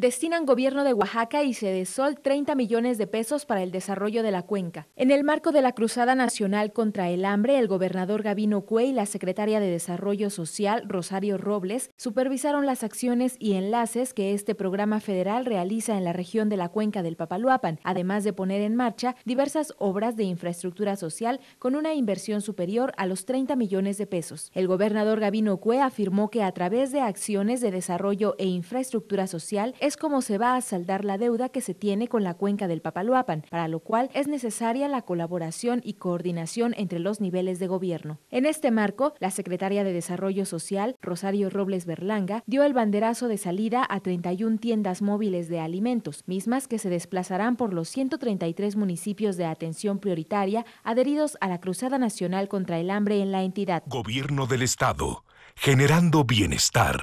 destinan gobierno de Oaxaca y Cedesol... 30 millones de pesos para el desarrollo de la cuenca. En el marco de la Cruzada Nacional contra el Hambre, el gobernador Gabino Cue y la secretaria de Desarrollo Social, Rosario Robles, supervisaron las acciones y enlaces que este programa federal realiza en la región de la cuenca del Papaluapan, además de poner en marcha diversas obras de infraestructura social con una inversión superior a los 30 millones de pesos. El gobernador Gavino Cue afirmó que a través de acciones de desarrollo e infraestructura social, es como se va a saldar la deuda que se tiene con la cuenca del Papaloapan, para lo cual es necesaria la colaboración y coordinación entre los niveles de gobierno. En este marco, la secretaria de Desarrollo Social, Rosario Robles Berlanga, dio el banderazo de salida a 31 tiendas móviles de alimentos, mismas que se desplazarán por los 133 municipios de atención prioritaria adheridos a la Cruzada Nacional contra el Hambre en la entidad. Gobierno del Estado, generando bienestar.